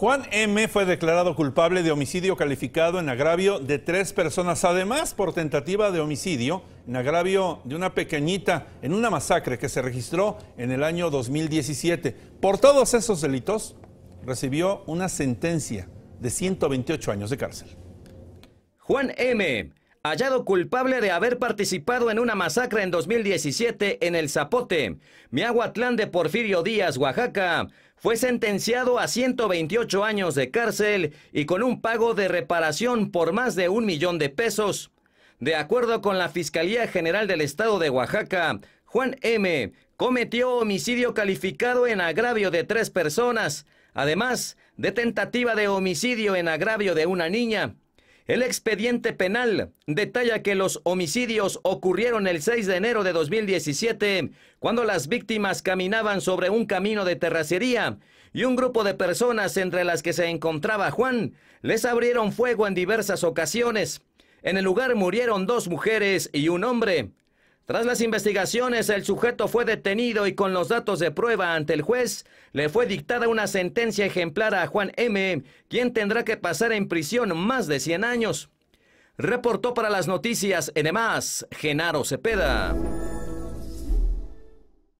Juan M. fue declarado culpable de homicidio calificado en agravio de tres personas, además por tentativa de homicidio en agravio de una pequeñita en una masacre que se registró en el año 2017. Por todos esos delitos recibió una sentencia de 128 años de cárcel. Juan M hallado culpable de haber participado en una masacre en 2017 en El Zapote, Miahuatlán de Porfirio Díaz, Oaxaca, fue sentenciado a 128 años de cárcel y con un pago de reparación por más de un millón de pesos. De acuerdo con la Fiscalía General del Estado de Oaxaca, Juan M. cometió homicidio calificado en agravio de tres personas, además de tentativa de homicidio en agravio de una niña. El expediente penal detalla que los homicidios ocurrieron el 6 de enero de 2017, cuando las víctimas caminaban sobre un camino de terracería y un grupo de personas entre las que se encontraba Juan les abrieron fuego en diversas ocasiones. En el lugar murieron dos mujeres y un hombre. Tras las investigaciones, el sujeto fue detenido y con los datos de prueba ante el juez, le fue dictada una sentencia ejemplar a Juan M., quien tendrá que pasar en prisión más de 100 años. Reportó para las noticias además, Genaro Cepeda.